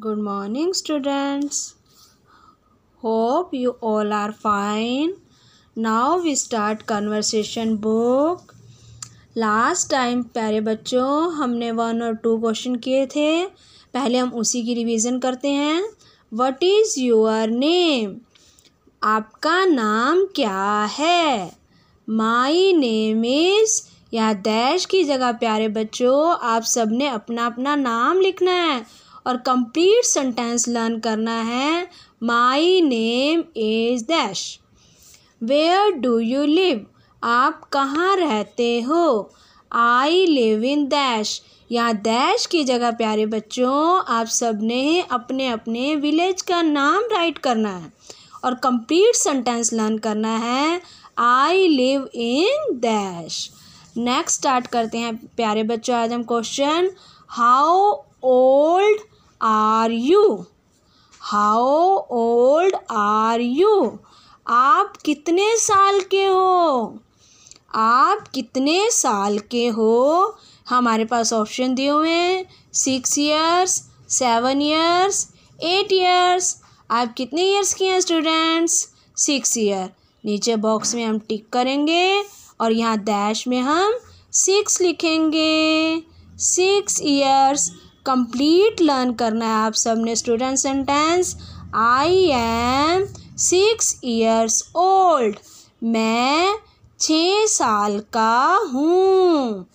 good morning students hope you all are fine now we start conversation book last time प्यारे बच्चों हमने one और to question किए थे पहले हम उसी की रिविज़न करते हैं वट इज़ योर नेम आपका नाम क्या है माई नेम इज़ या दैश की जगह प्यारे बच्चों आप सबने अपना अपना नाम लिखना है और कंप्लीट सेंटेंस लर्न करना है my name is dash where do you live आप कहाँ रहते हो आई लिव इन डैश यहाँ डैश की जगह प्यारे बच्चों आप सबने अपने अपने विलेज का नाम राइट करना है और कंप्लीट सेंटेंस लर्न करना है I live in dash next start करते हैं प्यारे बच्चों आज हम question how old are you how old are you आप कितने साल के हो आप कितने साल के हो हमारे पास ऑप्शन दिए हुए हैं six years seven years eight years आप कितने ईयर्स के हैं स्टूडेंट्स सिक्स ईयर नीचे बॉक्स में हम टिक करेंगे और यहाँ डैश में हम सिक्स लिखेंगे सिक्स ईयर्स कंप्लीट लर्न करना है आप सब ने student sentence I am six years old मैं छः साल का हूँ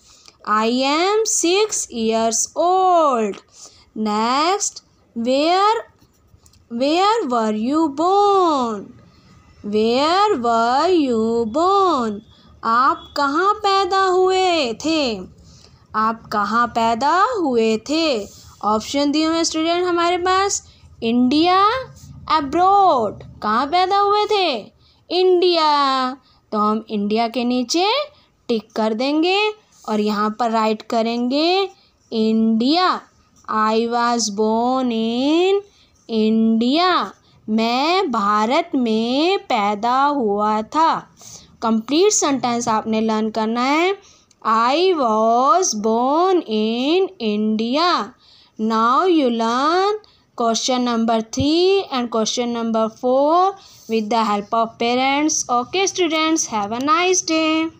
I am six years old next where where were you born where were you born आप कहाँ पैदा हुए थे आप कहाँ पैदा हुए थे ऑप्शन दिए हुए स्टूडेंट हमारे पास इंडिया अब्रोड कहाँ पैदा हुए थे इंडिया तो हम इंडिया के नीचे टिक कर देंगे और यहाँ पर राइट करेंगे India I was born in India मैं भारत में पैदा हुआ था कंप्लीट सेंटेंस आपने लर्न करना है I was born in India. Now you learn question number 3 and question number 4 with the help of parents. Okay students, have a nice day.